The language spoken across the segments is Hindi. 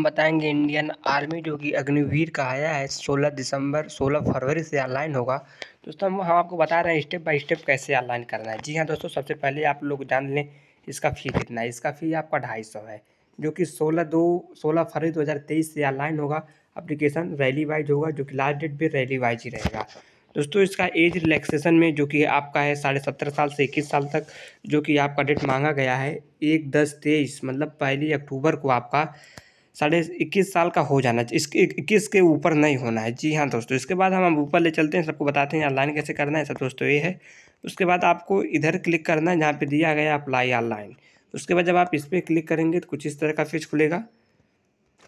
बताएंगे इंडियन आर्मी जो कि अग्निवीर का आया है 16 दिसंबर 16 फरवरी से ऑनलाइन होगा दोस्तों हम आपको बता रहे हैं स्टेप बाय स्टेप कैसे ऑनलाइन करना है जी हाँ दोस्तों सबसे पहले आप लोग जान लें इसका फ़ी कितना है इसका फ़ी आपका ढाई सौ है जो कि सोलह दो सोलह फरवरी दो हज़ार तेईस से ऑनलाइन होगा अप्लीकेशन रैली वाइज होगा जो कि लास्ट डेट भी रैली वाइज ही रहेगा दोस्तों इसका एज रिलैक्सेशन में जो कि आपका है साढ़े सत्रह साल से इक्कीस साल तक जो कि आपका डेट मांगा गया है एक दस तेईस मतलब पहली अक्टूबर को आपका साढ़े इक्कीस साल का हो जाना चाहिए इक्कीस के ऊपर नहीं होना है जी हाँ दोस्तों इसके बाद हम ऊपर ले चलते हैं सबको बताते हैं ऑनलाइन कैसे करना है सर दोस्तों ये है उसके बाद आपको इधर क्लिक करना है जहाँ पे दिया गया अप्लाई ऑनलाइन उसके बाद जब आप इस पर क्लिक करेंगे तो कुछ इस तरह का पेज खुलेगा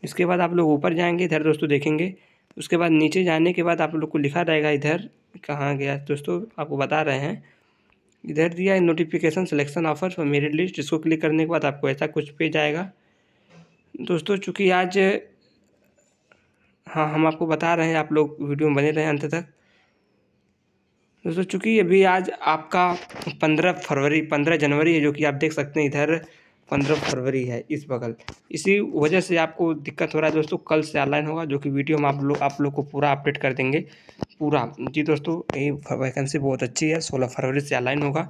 इसके बाद आप लोग ऊपर जाएंगे इधर दोस्तों देखेंगे उसके बाद नीचे जाने के बाद आप लोग को लिखा रहेगा इधर कहाँ गया दोस्तों आपको बता रहे हैं इधर दिया है notification selection offer for merit list इसको क्लिक करने के बाद आपको ऐसा कुछ पेज आएगा दोस्तों तो चूँकि आज हाँ हम आपको बता रहे हैं आप लोग वीडियो में बने रहें अंत तक दोस्तों चूँकि अभी आज आपका पंद्रह फरवरी पंद्रह जनवरी है जो कि आप देख सकते हैं इधर पंद्रह फरवरी है इस बगल इसी वजह से आपको दिक्कत हो रहा है दोस्तों कल से ऑनलाइन होगा जो कि वीडियो हम आप लोग आप लोग को पूरा अपडेट कर देंगे पूरा जी दोस्तों ये वैकेंसी बहुत अच्छी है सोलह फरवरी से ऑनलाइन होगा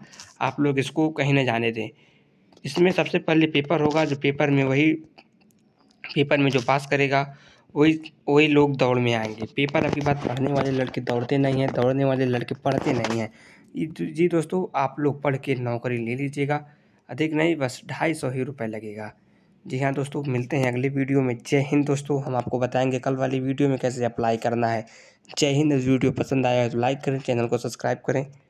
आप लोग इसको कहीं ना जाने दें इसमें सबसे पहले पेपर होगा जो पेपर में वही पेपर में जो पास करेगा वही वही लोग दौड़ में आएंगे पेपर अभी बात पढ़ने वाले लड़के दौड़ते नहीं हैं दौड़ने वाले लड़के पढ़ते नहीं हैं जी तो, दोस्तों आप लोग पढ़ के नौकरी ले लीजिएगा अधिक नहीं बस ढाई सौ ही रुपये लगेगा जी हाँ दोस्तों मिलते हैं अगले वीडियो में जय हिंद दोस्तों हम आपको बताएंगे कल वाली वीडियो में कैसे अप्लाई करना है जय हिंद वीडियो पसंद आया तो लाइक करें चैनल को सब्सक्राइब करें